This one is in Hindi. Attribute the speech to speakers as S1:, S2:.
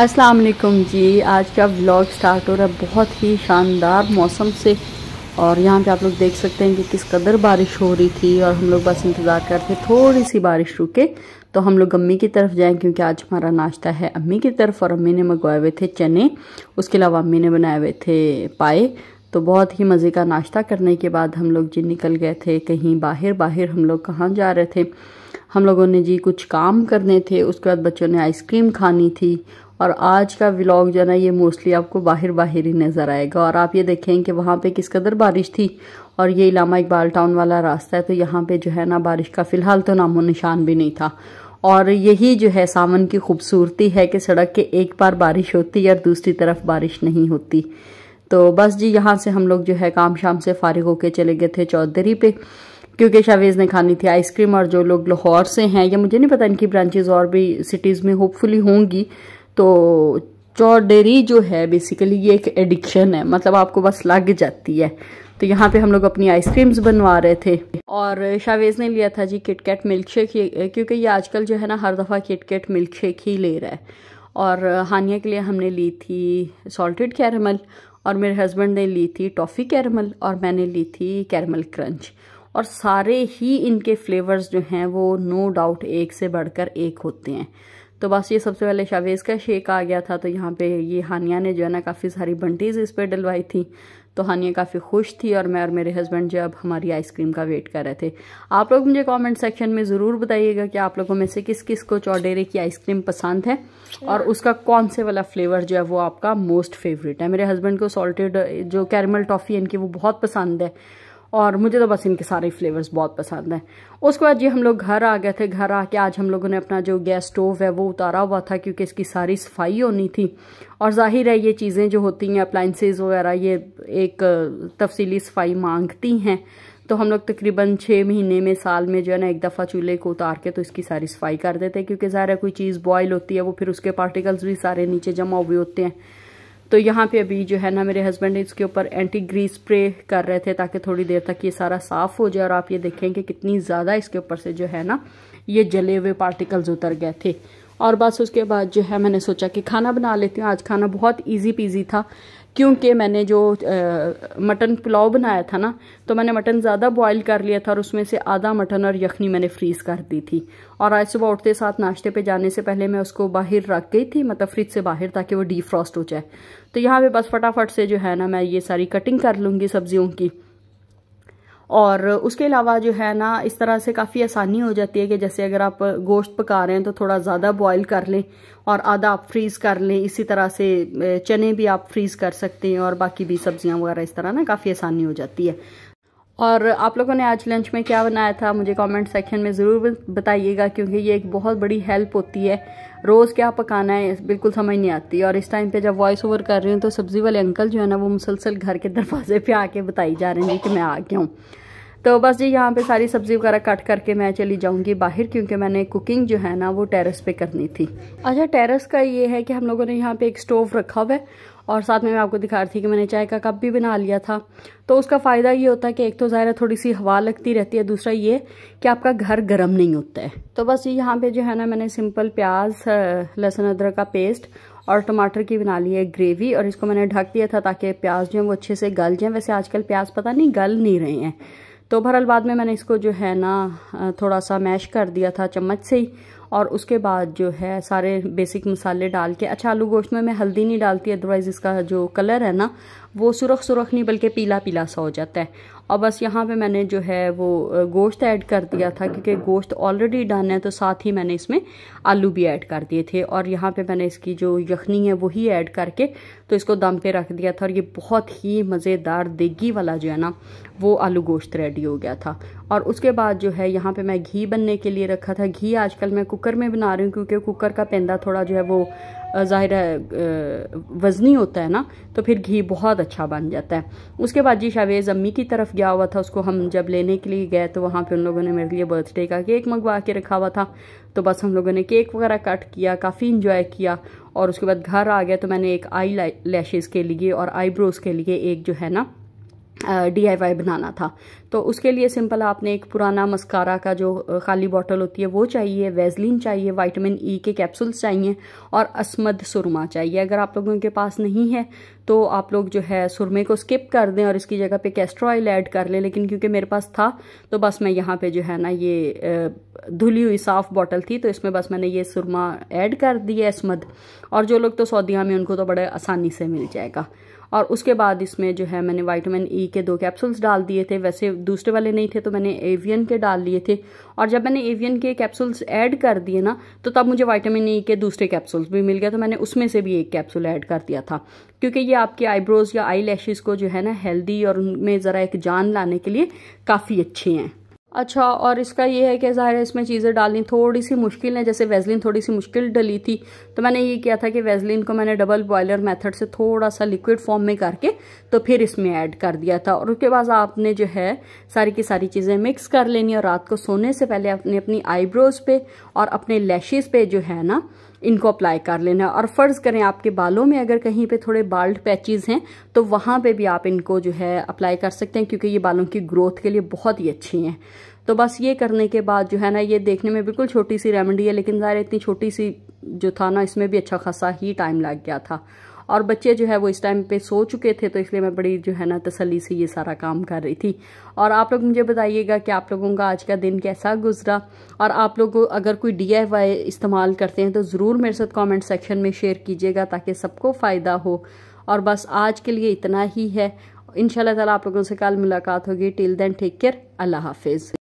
S1: अस्सलाम वालेकुम जी आज का व्लॉग स्टार्ट हो रहा है बहुत ही शानदार मौसम से और यहाँ पे आप लोग देख सकते हैं कि किस कदर बारिश हो रही थी और हम लोग बस इंतज़ार कर रहे थोड़ी सी बारिश रुके तो हम लोग अम्मी की तरफ जाएं क्योंकि आज हमारा नाश्ता है अम्मी की तरफ और अम्मी ने मंगवाए हुए थे चने उसके अलावा अम्मी ने बनाए हुए थे पाए तो बहुत ही मज़े का नाश्ता करने के बाद हम लोग जी निकल गए थे कहीं बाहर बाहर हम लोग कहाँ जा रहे थे हम लोगों ने जी कुछ काम करने थे उसके बाद बच्चों ने आइसक्रीम खानी थी और आज का व्लॉग जो है ना ये मोस्टली आपको बाहर बाहर ही नज़र आएगा और आप ये देखें कि वहाँ पे किस कदर बारिश थी और ये इलामा इकबाल टाउन वाला रास्ता है तो यहाँ पे जो है ना बारिश का फ़िलहाल तो नामो निशान भी नहीं था और यही जो है सावन की खूबसूरती है कि सड़क के एक बार बारिश होती है और दूसरी तरफ बारिश नहीं होती तो बस जी यहाँ से हम लोग जो है काम शाम से फारिग होके चले गए थे चौधरी पे क्योंकि शावेज़ ने खानी थी आइसक्रीम और जो लोग लाहौर से हैं या मुझे नहीं पता इनकी ब्रांचेज़ और भी सिटीज़ में होपफुली होंगी तो चौडेरी जो है बेसिकली ये एक एडिक्शन है मतलब आपको बस लग जाती है तो यहाँ पे हम लोग अपनी आइसक्रीम्स बनवा रहे थे और शावेज़ ने लिया था जी किटकेट मिल्क शेक क्योंकि ये आजकल जो है ना हर दफ़ा किटकेट मिल्क शेक ही ले रहा है और हानिया के लिए हमने ली थी सॉल्टेड कैरमल और मेरे हस्बैंड ने ली थी टॉफ़ी कैरमल और मैंने ली थी कैरमल क्रंच और सारे ही इनके फ्लेवर्स जो हैं वो नो डाउट एक से बढ़कर एक होते हैं तो बस ये सबसे पहले शावेज़ का शेक आ गया था तो यहाँ पे ये हानिया ने जो है ना काफ़ी सारी बंटीज़ इस पर डलवाई थी तो हानिया काफ़ी खुश थी और मैं और मेरे हस्बैंड जो अब हमारी आइसक्रीम का वेट कर रहे थे आप लोग मुझे कमेंट सेक्शन में ज़रूर बताइएगा कि आप लोगों में से किस किस को चौडेरे की आइसक्रीम पसंद है और उसका कौन से वाला फ्लेवर जो है वो आपका मोस्ट फेवरेट है मेरे हस्बैंड को सॉल्टेड जो कैरमल टॉफ़ी इनकी वो बहुत पसंद है और मुझे तो बस इनके सारे फ्लेवर्स बहुत पसंद हैं उसके बाद जी हम लोग घर आ गए थे घर आके आज हम लोगों ने अपना जो गैस स्टोव है वो उतारा हुआ था क्योंकि इसकी सारी सफाई होनी थी और जाहिर है ये चीज़ें जो होती हैं अप्लाइंसेज वगैरह ये एक तफसीली सफाई मांगती हैं तो हम लोग तकरीबन छः महीने में साल में जो है ना एक दफ़ा चूल्हे को उतार के तो इसकी सारी सफाई कर देते हैं क्योंकि ज़ाहिर है कोई चीज़ बॉयल होती है वो फिर उसके पार्टिकल्स भी सारे नीचे जमा हुए होते हैं तो यहाँ पे अभी जो है ना मेरे हस्बैंड इसके ऊपर एंटी ग्रीस स्प्रे कर रहे थे ताकि थोड़ी देर तक ये सारा साफ़ हो जाए और आप ये देखें कि कितनी ज़्यादा इसके ऊपर से जो है ना ये जले हुए पार्टिकल्स उतर गए थे और बस उसके बाद जो है मैंने सोचा कि खाना बना लेती हूँ आज खाना बहुत इजी पीजी था क्योंकि मैंने जो मटन पुलाव बनाया था ना तो मैंने मटन ज़्यादा बॉईल कर लिया था और उसमें से आधा मटन और यखनी मैंने फ्रीज़ कर दी थी और आज सुबह उठते साथ नाश्ते पे जाने से पहले मैं उसको बाहर रख गई थी मतलब फ्रिज से बाहर ताकि वो डीफ्रॉस्ट हो जाए तो यहाँ पे बस फटाफट से जो है ना मैं ये सारी कटिंग कर लूँगी सब्जियों की और उसके अलावा जो है ना इस तरह से काफ़ी आसानी हो जाती है कि जैसे अगर आप गोश्त पका रहे हैं तो थोड़ा ज़्यादा बॉईल कर लें और आधा आप फ्रीज़ कर लें इसी तरह से चने भी आप फ्रीज़ कर सकते हैं और बाकी भी सब्जियां वगैरह इस तरह ना काफ़ी आसानी हो जाती है और आप लोगों ने आज लंच में क्या बनाया था मुझे कमेंट सेक्शन में ज़रूर बताइएगा क्योंकि ये एक बहुत बड़ी हेल्प होती है रोज़ क्या पकाना है बिल्कुल समझ नहीं आती और इस टाइम पे जब वॉइस ओवर कर रही हूँ तो सब्ज़ी वाले अंकल जो है ना वो मुसलसल घर के दरवाजे पे आके बताई जा रहे हैं कि मैं आ गया हूँ तो बस जी यहाँ पे सारी सब्ज़ी वगैरह कट करके मैं चली जाऊँगी बाहर क्योंकि मैंने कुकिंग जो है ना वो टेरेस पे करनी थी अच्छा टेरेस का ये है कि हम लोगों ने यहाँ पे एक स्टोव रखा हुआ है और साथ में मैं आपको दिखा रही थी कि मैंने चाय का कप भी बना लिया था तो उसका फ़ायदा ये होता है कि एक तो ज़ाहिर थोड़ी सी हवा लगती रहती है दूसरा ये कि आपका घर गर्म नहीं होता है तो बस ये यहाँ पर जो है ना मैंने सिंपल प्याज लहसुन अदरक का पेस्ट और टमाटर की बना ली है ग्रेवी और इसको मैंने ढक दिया था ताकि प्याज जो है वो अच्छे से गल जाएँ वैसे आजकल प्याज पता नहीं गल नहीं रहे हैं तो बहरहाल बाद में मैंने इसको जो है ना थोड़ा सा मैश कर दिया था चम्मच से ही और उसके बाद जो है सारे बेसिक मसाले डाल के अच्छा आलू गोश्त में मैं हल्दी नहीं डालती अदरवाइज़ इसका जो कलर है ना वो सुरख सुरख नहीं बल्कि पीला पीला सा हो जाता है और बस यहाँ पे मैंने जो है वो गोश्त ऐड कर दिया था क्योंकि गोश्त ऑलरेडी डन है तो साथ ही मैंने इसमें आलू भी ऐड कर दिए थे और यहाँ पे मैंने इसकी जो यखनी है वही ऐड करके तो इसको दम पे रख दिया था और ये बहुत ही मज़ेदार देगी वाला जो है ना वो आलू गोश्त रेडी हो गया था और उसके बाद जो है यहाँ पर मैं घी बनने के लिए रखा था घी आजकल मैं कुकर में बना रही हूँ क्योंकि कुकर का पेंदा थोड़ा जो है वो ज़ाहिर वज़नी होता है ना तो फिर घी बहुत अच्छा बन जाता है उसके बाद जी शावेज़ अम्मी की तरफ गया हुआ था उसको हम जब लेने के लिए गए तो वहाँ पे उन लोगों ने मेरे लिए बर्थडे का केक मंगवा के रखा हुआ था तो बस हम लोगों ने केक वगैरह कट किया काफ़ी इंजॉय किया और उसके बाद घर आ गया तो मैंने एक आई लैशेज़ के लिए और आईब्रोज़ के लिए एक जो है ना डी आई वाई बनाना था तो उसके लिए सिंपल आपने एक पुराना मस्कारा का जो खाली बॉटल होती है वो चाहिए वेजलिन चाहिए वाइटमिन ई e के कैप्सूल्स चाहिए और असमद सुरमा चाहिए अगर आप लोगों के पास नहीं है तो आप लोग जो है सुरमे को स्किप कर दें और इसकी जगह पे कैस्ट्रो ऑयल ऐड कर लें लेकिन क्योंकि मेरे पास था तो बस मैं यहाँ पे जो है ना ये धुली हुई साफ़ बॉटल थी तो इसमें बस मैंने ये सुरमा ऐड कर दिया इसमद और जो लोग तो सऊदिया में उनको तो बड़े आसानी से मिल जाएगा और उसके बाद इसमें जो है मैंने वाइटामिन ई e के दो कैप्सूल्स डाल दिए थे वैसे दूसरे वाले नहीं थे तो मैंने एवियन के डाल लिए थे और जब मैंने एवियन के कैप्सूल्स ऐड कर दिए ना तो तब मुझे वाइटामिन ई e के दूसरे कैप्सूल्स भी मिल गए तो मैंने उसमें से भी एक कैप्सूल ऐड कर दिया था क्योंकि ये आपके आईब्रोज या आई को जो है ना हेल्दी और उनमें ज़रा एक जान लाने के लिए काफ़ी अच्छे हैं अच्छा और इसका ये है कि ज़ाहिर है इसमें चीज़ें डालनी थोड़ी सी मुश्किल है जैसे वेजलिन थोड़ी सी मुश्किल डली थी तो मैंने ये किया था कि वेजलिन को मैंने डबल बॉयलर मेथड से थोड़ा सा लिक्विड फॉर्म में करके तो फिर इसमें ऐड कर दिया था और उसके बाद आपने जो है सारी की सारी चीज़ें मिक्स कर लेनी और रात को सोने से पहले अपने अपनी आईब्रोज़ पे और अपने लैशेज़ पे जो है ना इनको अप्लाई कर लेना और फ़र्ज़ करें आपके बालों में अगर कहीं पे थोड़े बाल्ड पैचेस हैं तो वहाँ पे भी आप इनको जो है अप्लाई कर सकते हैं क्योंकि ये बालों की ग्रोथ के लिए बहुत ही अच्छी हैं तो बस ये करने के बाद जो है ना ये देखने में बिल्कुल छोटी सी रेमेडी है लेकिन ज़ाहिर इतनी छोटी सी जो था ना इसमें भी अच्छा खासा ही टाइम लग गया था और बच्चे जो है वो इस टाइम पे सो चुके थे तो इसलिए मैं बड़ी जो है ना तसली से ये सारा काम कर रही थी और आप लोग मुझे बताइएगा कि आप लोगों का आज का दिन कैसा गुजरा और आप लोग अगर कोई डी इस्तेमाल करते हैं तो ज़रूर मेरे साथ कॉमेंट सेक्शन में शेयर कीजिएगा ताकि सबको फ़ायदा हो और बस आज के लिए इतना ही है इन ताला आप लोगों से कल मुलाकात होगी टिल देन टेक केयर अल्लाह हाफिज़